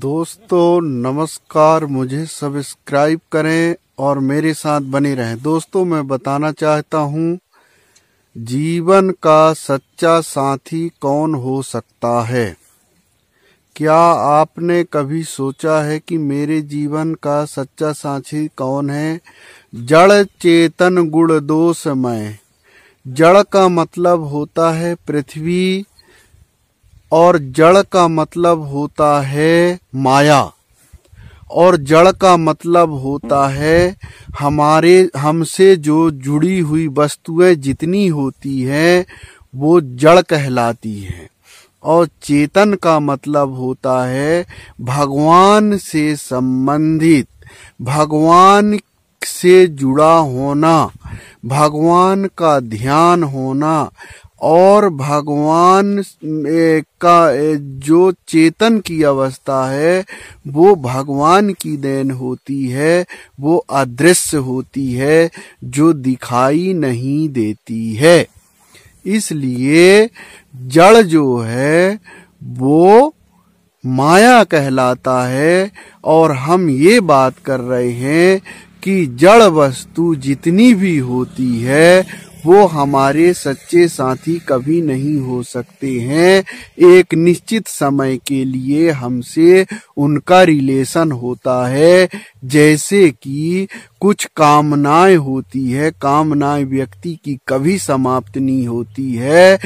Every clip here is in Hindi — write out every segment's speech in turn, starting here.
दोस्तों नमस्कार मुझे सब्सक्राइब करें और मेरे साथ बने रहें दोस्तों मैं बताना चाहता हूं जीवन का सच्चा साथी कौन हो सकता है क्या आपने कभी सोचा है कि मेरे जीवन का सच्चा साथी कौन है जड़ चेतन गुण दोषमय जड़ का मतलब होता है पृथ्वी और जड़ का मतलब होता है माया और जड़ का मतलब होता है हमारे हमसे जो जुड़ी हुई वस्तुएं जितनी होती है वो जड़ कहलाती है और चेतन का मतलब होता है भगवान से संबंधित भगवान से जुड़ा होना भगवान का ध्यान होना और भगवान का जो चेतन की अवस्था है वो भगवान की देन होती है वो अदृश्य होती है जो दिखाई नहीं देती है इसलिए जड़ जो है वो माया कहलाता है और हम ये बात कर रहे हैं कि जड़ वस्तु जितनी भी होती है वो हमारे सच्चे साथी कभी नहीं हो सकते हैं एक निश्चित समय के लिए हमसे उनका रिलेशन होता है जैसे कि कुछ कामनाएं होती है कामनाएं व्यक्ति की कभी समाप्त नहीं होती है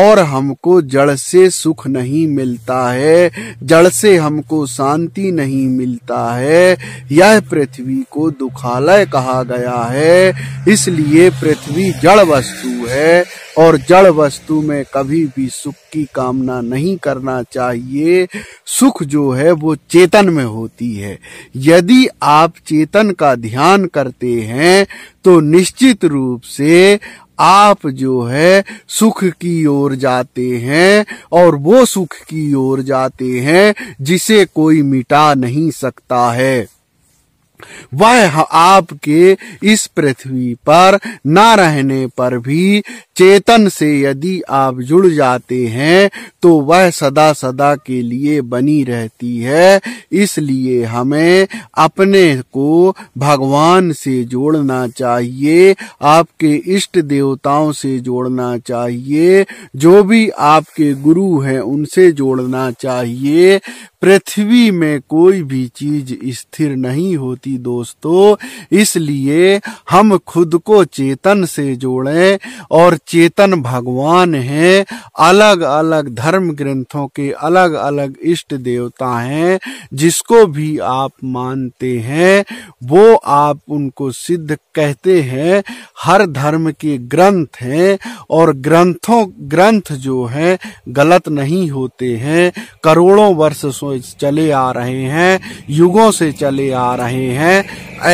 और हमको जड़ से सुख नहीं मिलता है जड़ से हमको शांति नहीं मिलता है यह पृथ्वी को दुखालय कहा गया है इसलिए पृथ्वी जड़ वस्तु है और जड़ वस्तु में कभी भी सुख की कामना नहीं करना चाहिए सुख जो है वो चेतन में होती है यदि आप चेतन का ध्यान करते हैं तो निश्चित रूप से आप जो है सुख की ओर जाते हैं और वो सुख की ओर जाते हैं जिसे कोई मिटा नहीं सकता है वह आपके इस पृथ्वी पर ना रहने पर भी चेतन से यदि आप जुड़ जाते हैं तो वह सदा सदा के लिए बनी रहती है इसलिए हमें अपने को भगवान से जोड़ना चाहिए आपके इष्ट देवताओं से जोड़ना चाहिए जो भी आपके गुरु हैं उनसे जोड़ना चाहिए पृथ्वी में कोई भी चीज स्थिर नहीं होती दोस्तों इसलिए हम खुद को चेतन से जोड़ें और चेतन भगवान हैं अलग अलग धर्म ग्रंथों के अलग अलग इष्ट देवता हैं जिसको भी आप मानते हैं वो आप उनको सिद्ध कहते हैं हर धर्म के ग्रंथ हैं और ग्रंथों ग्रंथ जो है गलत नहीं होते हैं करोड़ों वर्ष से चले आ रहे हैं युगों से चले आ रहे हैं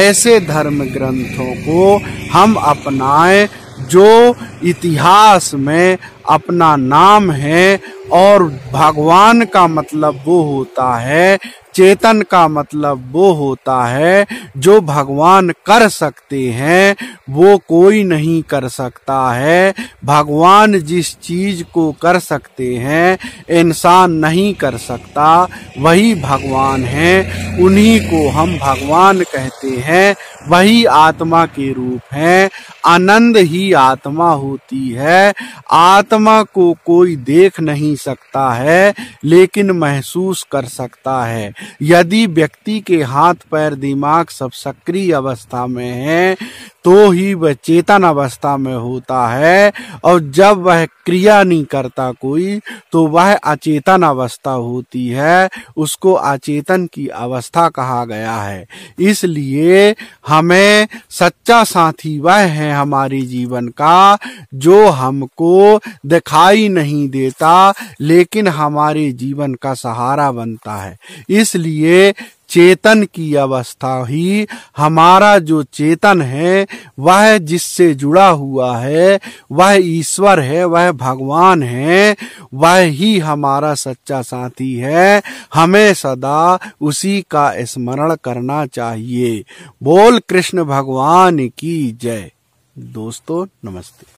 ऐसे धर्म ग्रंथों को हम अपनाएं जो इतिहास में अपना नाम है और भगवान का मतलब वो होता है चेतन का मतलब वो होता है जो भगवान कर सकते हैं वो कोई नहीं कर सकता है भगवान जिस चीज को कर सकते हैं इंसान नहीं कर सकता वही भगवान है उन्हीं को हम भगवान कहते हैं वही आत्मा के रूप हैं आनंद ही आत्मा होती है आत्मा को कोई देख नहीं सकता है लेकिन महसूस कर सकता है यदि व्यक्ति के हाथ पैर दिमाग सब सक्रिय अवस्था में है तो ही वह चेतन अवस्था में होता है और जब वह क्रिया नहीं करता कोई तो वह अचेतन अवस्था होती है उसको अचेतन की अवस्था कहा गया है इसलिए हमें सच्चा साथी वह है हमारे जीवन का जो हमको दिखाई नहीं देता लेकिन हमारे जीवन का सहारा बनता है इसलिए चेतन की अवस्था ही हमारा जो चेतन है वह जिससे जुड़ा हुआ है वह ईश्वर है वह भगवान है वह ही हमारा सच्चा साथी है हमें सदा उसी का स्मरण करना चाहिए बोल कृष्ण भगवान की जय दोस्तों नमस्ते